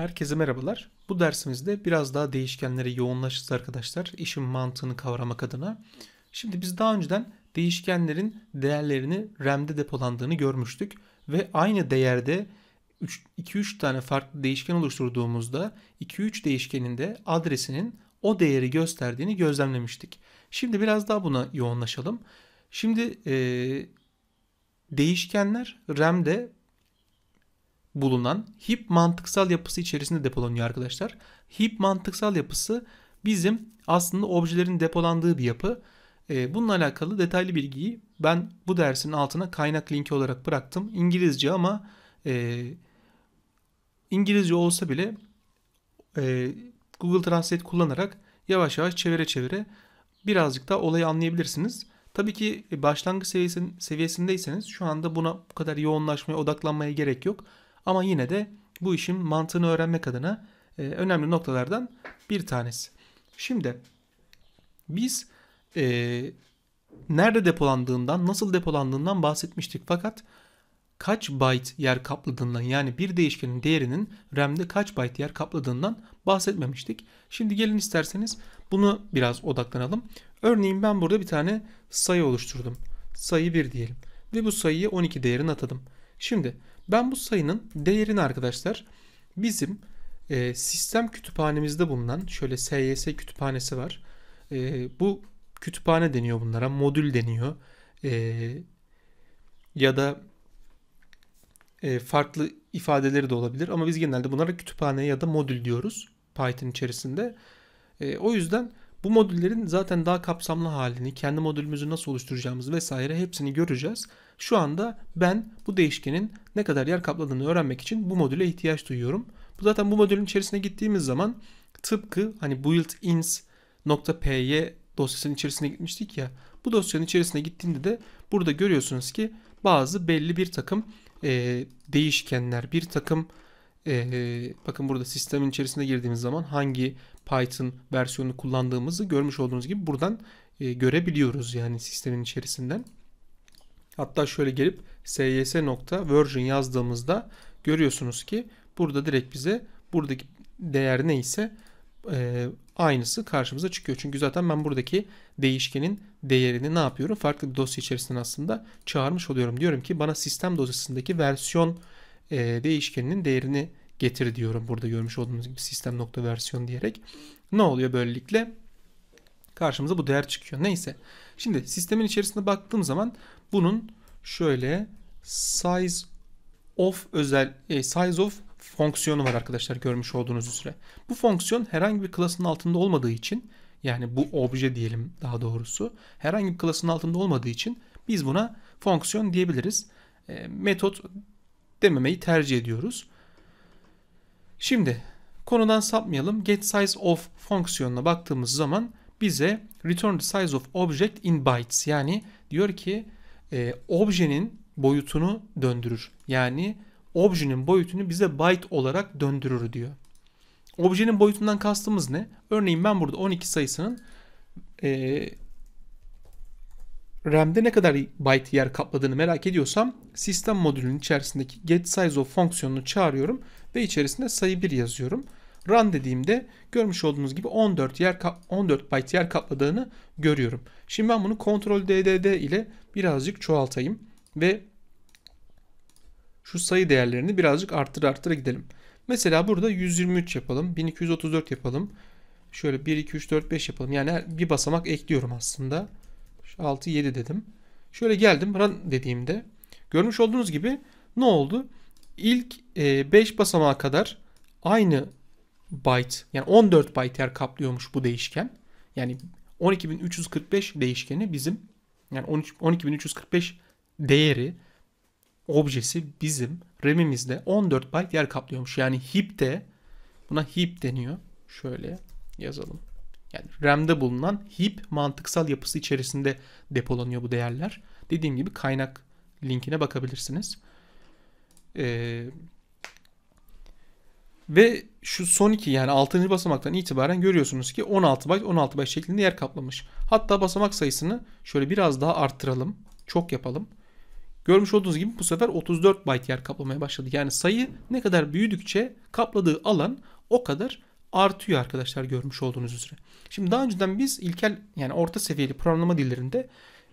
Herkese merhabalar. Bu dersimizde biraz daha değişkenlere yoğunlaşacağız arkadaşlar. İşin mantığını kavramak adına. Şimdi biz daha önceden değişkenlerin değerlerini RAM'de depolandığını görmüştük. Ve aynı değerde 2-3 tane farklı değişken oluşturduğumuzda 2-3 değişkenin de adresinin o değeri gösterdiğini gözlemlemiştik. Şimdi biraz daha buna yoğunlaşalım. Şimdi e, değişkenler RAM'de bulunan hip mantıksal yapısı içerisinde depolanıyor arkadaşlar. Hip mantıksal yapısı bizim aslında objelerin depolandığı bir yapı. Ee, bununla alakalı detaylı bilgiyi ben bu dersin altına kaynak linki olarak bıraktım. İngilizce ama e, İngilizce olsa bile e, Google Translate kullanarak yavaş yavaş çevire çevire birazcık da olayı anlayabilirsiniz. Tabii ki başlangıç seviyesindeyseniz şu anda buna bu kadar yoğunlaşmaya, odaklanmaya gerek yok. Ama yine de bu işin mantığını öğrenmek adına e, önemli noktalardan bir tanesi. Şimdi biz e, nerede depolandığından, nasıl depolandığından bahsetmiştik fakat kaç byte yer kapladığından yani bir değişkenin değerinin RAM'de kaç byte yer kapladığından bahsetmemiştik. Şimdi gelin isterseniz bunu biraz odaklanalım. Örneğin ben burada bir tane sayı oluşturdum. Sayı 1 diyelim ve bu sayıyı 12 değerine atadım. Şimdi ben bu sayının değerini arkadaşlar bizim e, sistem kütüphanemizde bulunan şöyle SYS kütüphanesi var. E, bu kütüphane deniyor bunlara. Modül deniyor. E, ya da e, farklı ifadeleri de olabilir. Ama biz genelde bunlara kütüphane ya da modül diyoruz Python içerisinde. E, o yüzden bu modüllerin zaten daha kapsamlı halini, kendi modülümüzü nasıl oluşturacağımız vesaire hepsini göreceğiz. Şu anda ben bu değişkenin ne kadar yer kapladığını öğrenmek için bu modüle ihtiyaç duyuyorum. Bu zaten bu modülün içerisine gittiğimiz zaman tıpkı hani built_ins.py dosyasının içerisine gitmiştik ya. Bu dosyanın içerisine gittiğinde de burada görüyorsunuz ki bazı belli bir takım e, değişkenler, bir takım e, bakın burada sistemin içerisine girdiğimiz zaman hangi Python versiyonu kullandığımızı görmüş olduğunuz gibi buradan e, görebiliyoruz yani sistemin içerisinden. Hatta şöyle gelip sys.version yazdığımızda görüyorsunuz ki burada direkt bize buradaki değer neyse e, aynısı karşımıza çıkıyor. Çünkü zaten ben buradaki değişkenin değerini ne yapıyorum? Farklı bir dosya içerisinden aslında çağırmış oluyorum. Diyorum ki bana sistem dosyasındaki versiyon e, değişkeninin değerini getir diyorum burada görmüş olduğunuz gibi sistem nokta versiyon diyerek. Ne oluyor böylelikle? Karşımıza bu değer çıkıyor. Neyse. Şimdi sistemin içerisinde baktığım zaman bunun şöyle size of özel e, size of fonksiyonu var arkadaşlar görmüş olduğunuz üzere. Bu fonksiyon herhangi bir klasın altında olmadığı için yani bu obje diyelim daha doğrusu herhangi bir klasın altında olmadığı için biz buna fonksiyon diyebiliriz. E, metot dememeyi tercih ediyoruz. Şimdi konudan sapmayalım. Get size of fonksiyonuna baktığımız zaman bize return the size of object in bytes yani diyor ki e, objenin boyutunu döndürür. Yani objenin boyutunu bize byte olarak döndürür diyor. Objenin boyutundan kastımız ne? Örneğin ben burada 12 sayısının e, RAM'de ne kadar byte yer kapladığını merak ediyorsam sistem modülünün içerisindeki get size of fonksiyonunu çağırıyorum ve içerisinde sayı 1 yazıyorum. Run dediğimde görmüş olduğunuz gibi 14 yer 14 byte yer kapladığını görüyorum. Şimdi ben bunu Ctrl DDD ile birazcık çoğaltayım ve şu sayı değerlerini birazcık arttır arttır gidelim. Mesela burada 123 yapalım, 1234 yapalım. Şöyle 1 2 3 4 5 yapalım. Yani bir basamak ekliyorum aslında. 6 7 dedim. Şöyle geldim run dediğimde görmüş olduğunuz gibi ne oldu? ilk 5 e, basamağa kadar aynı byte yani 14 byte yer kaplıyormuş bu değişken. Yani 12345 değişkeni bizim yani 12345 değeri objesi bizim RAM'imizde 14 byte yer kaplıyormuş. Yani heap'te buna heap deniyor. Şöyle yazalım. Yani RAM'de bulunan heap mantıksal yapısı içerisinde depolanıyor bu değerler. Dediğim gibi kaynak linkine bakabilirsiniz. Ee, ve şu son iki yani 6. basamaktan itibaren görüyorsunuz ki 16 byte 16 byte şeklinde yer kaplamış. Hatta basamak sayısını şöyle biraz daha arttıralım. Çok yapalım. Görmüş olduğunuz gibi bu sefer 34 byte yer kaplamaya başladı. Yani sayı ne kadar büyüdükçe kapladığı alan o kadar artıyor arkadaşlar görmüş olduğunuz üzere. Şimdi daha önceden biz ilkel yani orta seviyeli programlama dillerinde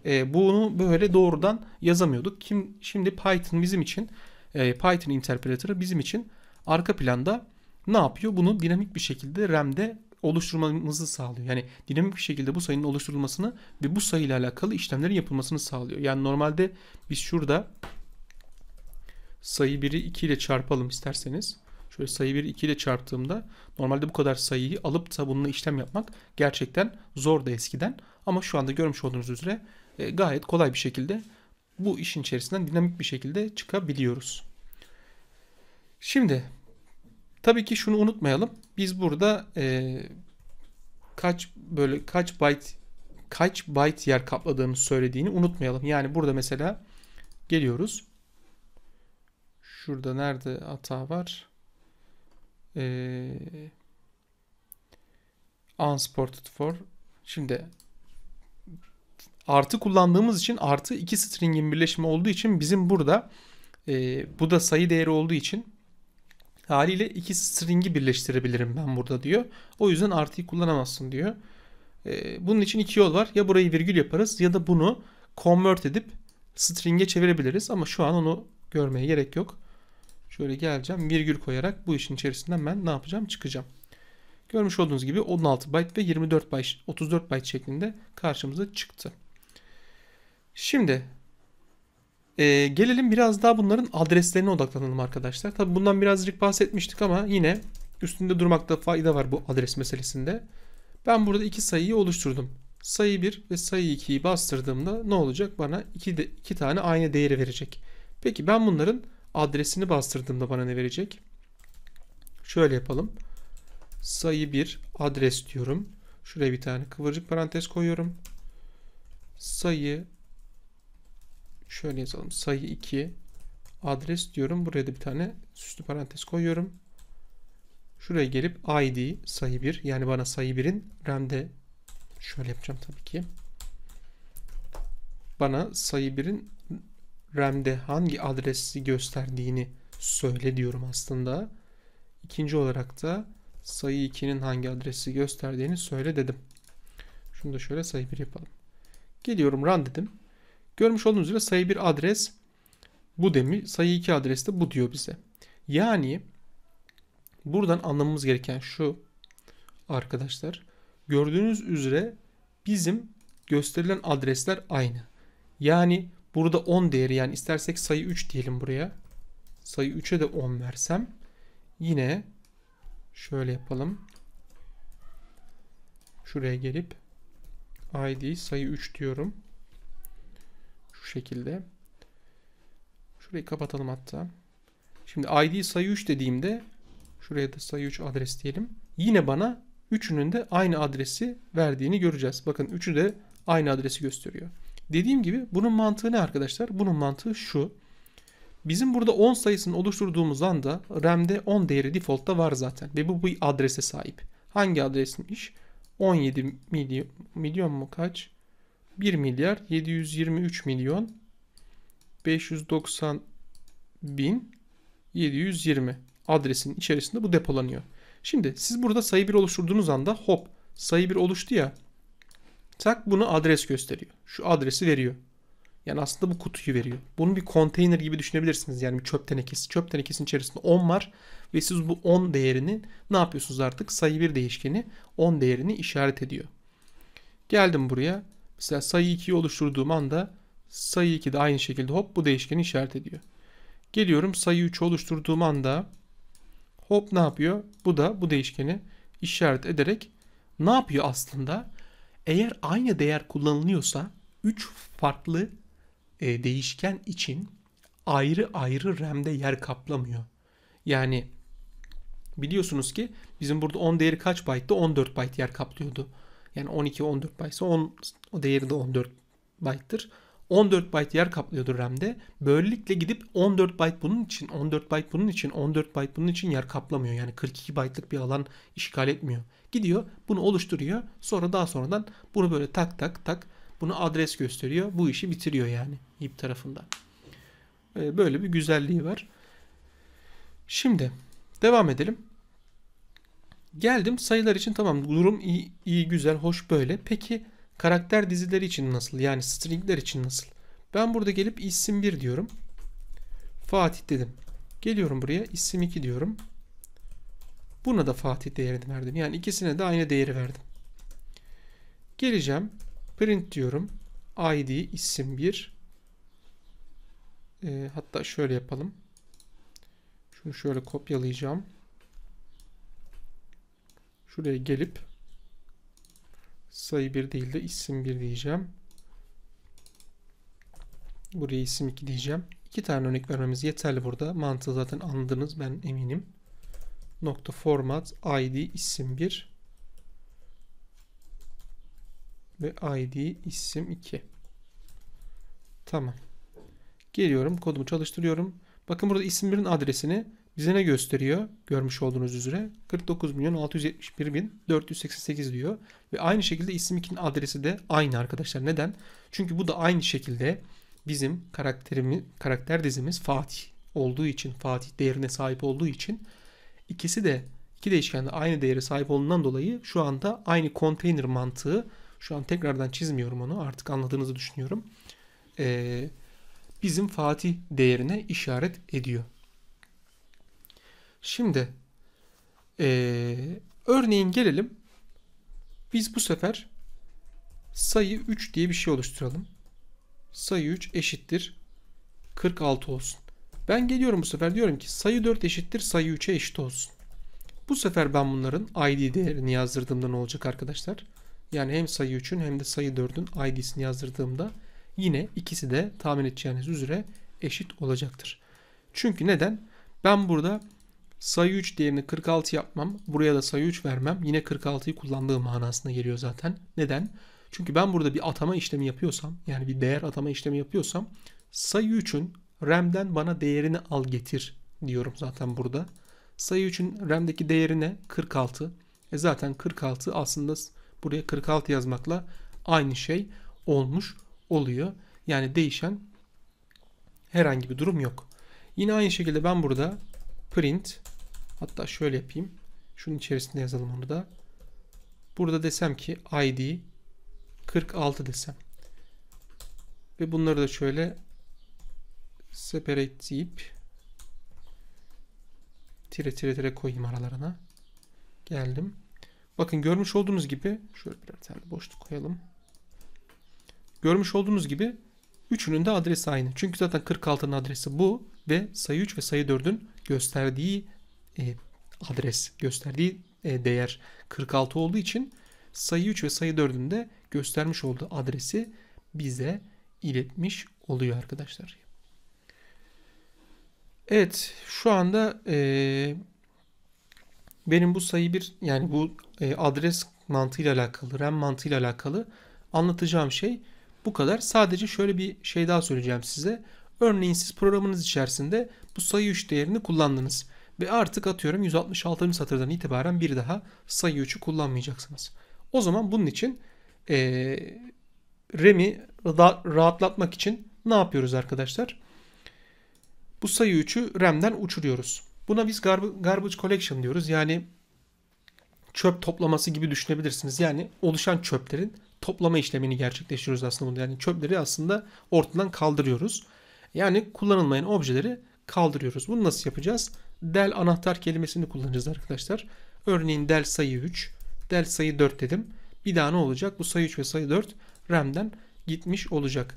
e, bunu böyle doğrudan yazamıyorduk. Kim şimdi Python bizim için e, Python interpreter'ı bizim için arka planda ne yapıyor? Bunu dinamik bir şekilde RAM'de oluşturmamızı sağlıyor. Yani dinamik bir şekilde bu sayının oluşturulmasını ve bu sayıyla alakalı işlemlerin yapılmasını sağlıyor. Yani normalde biz şurada sayı 1'i 2 ile çarpalım isterseniz. Şöyle sayı 1'i 2 ile çarptığımda normalde bu kadar sayıyı alıp da bununla işlem yapmak gerçekten zor da eskiden. Ama şu anda görmüş olduğunuz üzere e, gayet kolay bir şekilde bu işin içerisinden dinamik bir şekilde çıkabiliyoruz. Şimdi tabii ki şunu unutmayalım. Biz burada e, kaç böyle kaç byte kaç byte yer kapladığını söylediğini unutmayalım. Yani burada mesela geliyoruz. Şurada nerede hata var? Ee, unsported for. Şimdi artı kullandığımız için artı iki string'in birleşimi olduğu için bizim burada e, bu da sayı değeri olduğu için haliyle iki string'i birleştirebilirim ben burada diyor. O yüzden artıyı kullanamazsın diyor. E, bunun için iki yol var. Ya burayı virgül yaparız ya da bunu convert edip string'e çevirebiliriz ama şu an onu görmeye gerek yok. Şöyle geleceğim virgül koyarak bu işin içerisinden ben ne yapacağım çıkacağım. Görmüş olduğunuz gibi 16 byte ve 24 byte 34 byte şeklinde karşımıza çıktı. Şimdi e, gelelim biraz daha bunların adreslerine odaklanalım arkadaşlar. Tabi bundan birazcık bahsetmiştik ama yine üstünde durmakta fayda var bu adres meselesinde. Ben burada iki sayıyı oluşturdum. Sayı 1 ve sayı 2'yi bastırdığımda ne olacak? Bana 2 de, iki tane aynı değeri verecek. Peki ben bunların adresini bastırdığımda bana ne verecek? Şöyle yapalım. Sayı 1 adres diyorum. Şuraya bir tane kıvırcık parantez koyuyorum. Sayı Şöyle yazalım. Sayı 2 adres diyorum. Buraya da bir tane süslü parantez koyuyorum. Şuraya gelip id sayı 1 yani bana sayı 1'in RAM'de şöyle yapacağım tabii ki. Bana sayı 1'in RAM'de hangi adresi gösterdiğini söyle diyorum aslında. İkinci olarak da sayı 2'nin hangi adresi gösterdiğini söyle dedim. Şunu da şöyle sayı 1 yapalım. Geliyorum run dedim. Görmüş olduğunuz üzere sayı 1 adres bu demi, sayı 2 adres de bu diyor bize. Yani buradan anlamamız gereken şu arkadaşlar. Gördüğünüz üzere bizim gösterilen adresler aynı. Yani burada 10 değeri yani istersek sayı 3 diyelim buraya. Sayı 3'e de 10 versem yine şöyle yapalım. Şuraya gelip id sayı 3 diyorum şekilde. Şurayı kapatalım hatta. Şimdi ID sayı 3 dediğimde şuraya da sayı 3 adres diyelim. Yine bana üçünün de aynı adresi verdiğini göreceğiz. Bakın üçü de aynı adresi gösteriyor. Dediğim gibi bunun mantığı ne arkadaşlar? Bunun mantığı şu. Bizim burada 10 sayısını oluşturduğumuz anda RAM'de 10 değeri default'ta var zaten. Ve bu bu adrese sahip. Hangi adresmiş? 17 milyon, milyon mu kaç? 1 milyar 723 milyon 590 bin 720 adresin içerisinde bu depolanıyor. Şimdi siz burada sayı 1 oluşturduğunuz anda hop sayı 1 oluştu ya tak bunu adres gösteriyor. Şu adresi veriyor. Yani aslında bu kutuyu veriyor. Bunu bir konteyner gibi düşünebilirsiniz. Yani bir çöp tenekesi. Çöp tenekesinin içerisinde 10 var ve siz bu 10 değerini ne yapıyorsunuz artık? Sayı 1 değişkeni 10 değerini işaret ediyor. Geldim buraya. Mesela sayı 2'yi oluşturduğum anda sayı 2 de aynı şekilde hop bu değişkeni işaret ediyor. Geliyorum sayı 3'ü oluşturduğum anda hop ne yapıyor? Bu da bu değişkeni işaret ederek ne yapıyor aslında? Eğer aynı değer kullanılıyorsa 3 farklı e, değişken için ayrı ayrı RAM'de yer kaplamıyor. Yani biliyorsunuz ki bizim burada 10 değeri kaç byte'da? 14 byte yer kaplıyordu. Yani 12 14 byte ise 10 o değeri de 14 byte'tır. 14 byte yer kaplıyordur RAM'de. Böylelikle gidip 14 byte bunun için, 14 byte bunun için, 14 byte bunun için yer kaplamıyor. Yani 42 byte'lık bir alan işgal etmiyor. Gidiyor bunu oluşturuyor. Sonra daha sonradan bunu böyle tak tak tak bunu adres gösteriyor. Bu işi bitiriyor yani heap tarafında. Ee, böyle bir güzelliği var. Şimdi devam edelim. Geldim sayılar için tamam durum iyi, iyi güzel hoş böyle. Peki karakter dizileri için nasıl? Yani stringler için nasıl? Ben burada gelip isim 1 diyorum. Fatih dedim. Geliyorum buraya isim 2 diyorum. Buna da Fatih değerini verdim. Yani ikisine de aynı değeri verdim. Geleceğim. Print diyorum. ID isim 1. E, ee, hatta şöyle yapalım. Şunu şöyle kopyalayacağım. Şuraya gelip sayı 1 değil de isim 1 diyeceğim. Buraya isim 2 diyeceğim. İki tane örnek vermemiz yeterli burada. Mantığı zaten anladınız ben eminim. Nokta format id isim 1 ve id isim 2. Tamam. Geliyorum kodumu çalıştırıyorum. Bakın burada isim 1'in adresini bize ne gösteriyor? Görmüş olduğunuz üzere 49.671.488 diyor. Ve aynı şekilde isim 2'nin adresi de aynı arkadaşlar. Neden? Çünkü bu da aynı şekilde bizim karakterimiz, karakter dizimiz Fatih olduğu için, Fatih değerine sahip olduğu için ikisi de iki değişkende aynı değere sahip olduğundan dolayı şu anda aynı container mantığı şu an tekrardan çizmiyorum onu artık anladığınızı düşünüyorum. Ee, bizim Fatih değerine işaret ediyor. Şimdi ee, örneğin gelelim. Biz bu sefer sayı 3 diye bir şey oluşturalım. Sayı 3 eşittir 46 olsun. Ben geliyorum bu sefer diyorum ki sayı 4 eşittir sayı 3'e eşit olsun. Bu sefer ben bunların id değerini yazdırdığımda ne olacak arkadaşlar? Yani hem sayı 3'ün hem de sayı 4'ün id'sini yazdırdığımda yine ikisi de tahmin edeceğiniz üzere eşit olacaktır. Çünkü neden? Ben burada Sayı 3 değerini 46 yapmam. Buraya da sayı 3 vermem. Yine 46'yı kullandığım manasına geliyor zaten. Neden? Çünkü ben burada bir atama işlemi yapıyorsam yani bir değer atama işlemi yapıyorsam sayı 3'ün RAM'den bana değerini al getir diyorum zaten burada. Sayı 3'ün RAM'deki değerine 46. E zaten 46 aslında buraya 46 yazmakla aynı şey olmuş oluyor. Yani değişen herhangi bir durum yok. Yine aynı şekilde ben burada print hatta şöyle yapayım. Şunun içerisinde yazalım onu da. Burada desem ki id 46 desem. Ve bunları da şöyle separate deyip tire tire tire koyayım aralarına. Geldim. Bakın görmüş olduğunuz gibi şöyle birer tane boşluk koyalım. Görmüş olduğunuz gibi üçünün de adresi aynı. Çünkü zaten 46'nın adresi bu ve sayı 3 ve sayı 4'ün gösterdiği e, adres, gösterdiği e, değer 46 olduğu için sayı 3 ve sayı 4'ün de göstermiş olduğu adresi bize iletmiş oluyor arkadaşlar. Evet şu anda e, benim bu sayı bir yani bu e, adres mantığıyla alakalı, RAM mantığıyla alakalı anlatacağım şey bu kadar. Sadece şöyle bir şey daha söyleyeceğim size. Örneğin siz programınız içerisinde bu sayı 3 değerini kullandınız. Ve artık atıyorum 166. satırdan itibaren bir daha sayı 3'ü kullanmayacaksınız. O zaman bunun için e, RAM'i rahatlatmak için ne yapıyoruz arkadaşlar? Bu sayı 3'ü RAM'den uçuruyoruz. Buna biz gar garbage collection diyoruz. Yani çöp toplaması gibi düşünebilirsiniz. Yani oluşan çöplerin toplama işlemini gerçekleştiriyoruz aslında bunu. Yani çöpleri aslında ortadan kaldırıyoruz. Yani kullanılmayan objeleri kaldırıyoruz. Bunu nasıl yapacağız? Del anahtar kelimesini kullanacağız arkadaşlar. Örneğin del sayı 3, del sayı 4 dedim. Bir daha ne olacak? Bu sayı 3 ve sayı 4 RAM'den gitmiş olacak.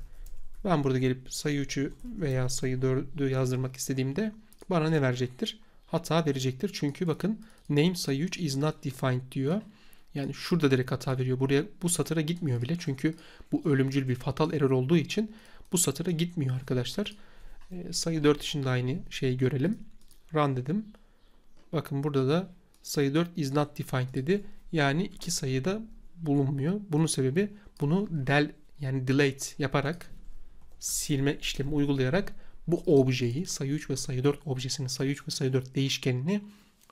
Ben burada gelip sayı 3'ü veya sayı 4'ü yazdırmak istediğimde bana ne verecektir? Hata verecektir. Çünkü bakın name sayı 3 is not defined diyor. Yani şurada direkt hata veriyor. Buraya bu satıra gitmiyor bile. Çünkü bu ölümcül bir fatal error olduğu için bu satıra gitmiyor arkadaşlar. E, sayı 4 için de aynı şeyi görelim. Run dedim. Bakın burada da sayı 4 is not defined dedi. Yani iki sayıda bulunmuyor. Bunun sebebi bunu del yani delete yaparak silme işlemi uygulayarak bu objeyi sayı 3 ve sayı 4 objesini sayı 3 ve sayı 4 değişkenini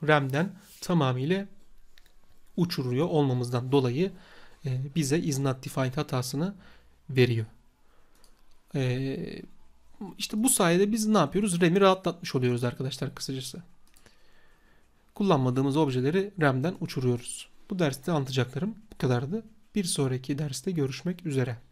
RAM'den tamamıyla uçuruyor olmamızdan dolayı e, bize is not defined hatasını veriyor. Ee, işte bu sayede biz ne yapıyoruz? RAM'i rahatlatmış oluyoruz arkadaşlar kısacası. Kullanmadığımız objeleri RAM'den uçuruyoruz. Bu derste anlatacaklarım bu kadardı. Bir sonraki derste görüşmek üzere.